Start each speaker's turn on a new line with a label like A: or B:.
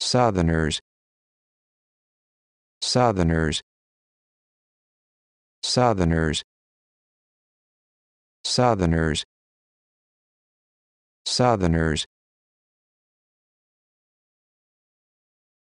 A: southerners southerners southerners southerners southerners